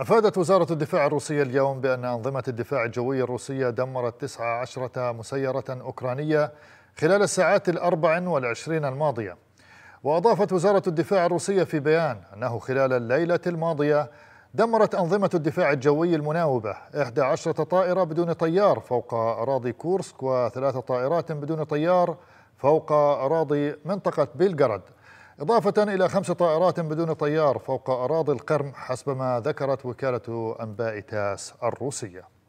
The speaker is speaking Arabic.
أفادت وزارة الدفاع الروسية اليوم بأن أنظمة الدفاع الجوي الروسية دمرت 19 مسيرة أوكرانية خلال الساعات الأربع والعشرين الماضية وأضافت وزارة الدفاع الروسية في بيان أنه خلال الليلة الماضية دمرت أنظمة الدفاع الجوي المناوبة 11 طائرة بدون طيار فوق أراضي كورسك وثلاث طائرات بدون طيار فوق أراضي منطقة بيلغراد إضافة إلى خمس طائرات بدون طيار فوق أراضي القرم حسب ما ذكرت وكالة أنباء تاس الروسية